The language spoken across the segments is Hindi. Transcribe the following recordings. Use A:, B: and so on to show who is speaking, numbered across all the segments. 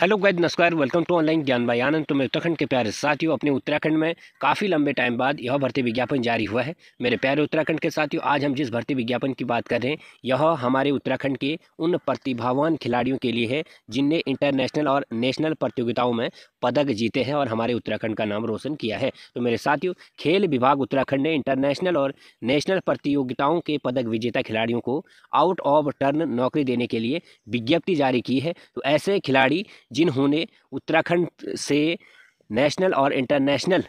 A: हेलो गैद नमस्कार वेलकम टू ऑनलाइन ज्ञान भाई आनंद तो मैं उत्तराखंड के प्यारे साथियों अपने उत्तराखंड में काफ़ी लंबे टाइम बाद यह भर्ती विज्ञापन जारी हुआ है मेरे प्यारे उत्तराखंड के साथियों आज हम जिस भर्ती विज्ञापन की बात कर रहे हैं यह हमारे उत्तराखंड के उन प्रतिभावान खिलाड़ियों के लिए है जिनने इंटरनेशनल और नेशनल प्रतियोगिताओं में पदक जीते हैं और हमारे उत्तराखंड का नाम रोशन किया है तो मेरे साथियों खेल विभाग उत्तराखंड ने इंटरनेशनल और नेशनल प्रतियोगिताओं के पदक विजेता खिलाड़ियों को आउट ऑफ टर्न नौकरी देने के लिए विज्ञप्ति जारी की है तो ऐसे खिलाड़ी जिन्होंने उत्तराखंड से नेशनल और इंटरनेशनल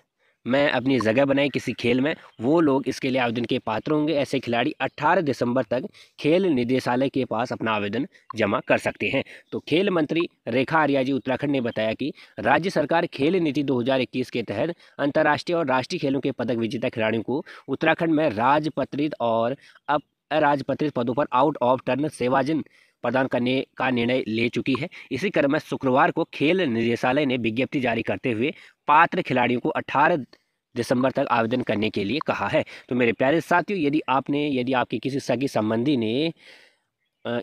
A: में अपनी जगह बनाई किसी खेल में वो लोग इसके लिए आवेदन के पात्र होंगे ऐसे खिलाड़ी 18 दिसंबर तक खेल निदेशालय के पास अपना आवेदन जमा कर सकते हैं तो खेल मंत्री रेखा आर्या जी उत्तराखंड ने बताया कि राज्य सरकार खेल नीति 2021 के तहत अंतर्राष्ट्रीय और राष्ट्रीय खेलों के पदक विजेता खिलाड़ियों को उत्तराखंड में राजपत्रित और अराजपत्रित पदों पर आउट ऑफ टर्न सेवाजन प्रदान करने का निर्णय ले चुकी है इसी क्रम में शुक्रवार को खेल निदेशालय ने विज्ञप्ति जारी करते हुए पात्र खिलाड़ियों को अठारह दिसंबर तक आवेदन करने के लिए कहा है तो मेरे प्यारे साथियों यदि आपने यदि आपके किसी सगी संबंधी ने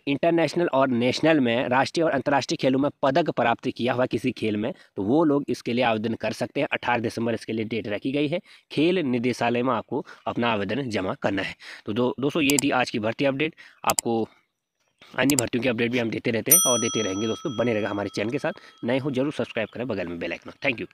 A: इंटरनेशनल और नेशनल में राष्ट्रीय और अंतर्राष्ट्रीय खेलों में पदक प्राप्त किया हुआ किसी खेल में तो वो लोग इसके लिए आवेदन कर सकते हैं अठारह दिसंबर इसके लिए डेट रखी गई है खेल निदेशालय में आपको अपना आवेदन जमा करना है तो दो दोस्तों ये थी आज की भर्ती अपडेट आपको अन्य भर्तियों की अपडेट भी हम देते रहते हैं और देते रहेंगे दोस्तों बने रहेगा हमारे चैनल के साथ नए हो जरूर सब्सक्राइब करें बगल में बेलाइकन थैंक यू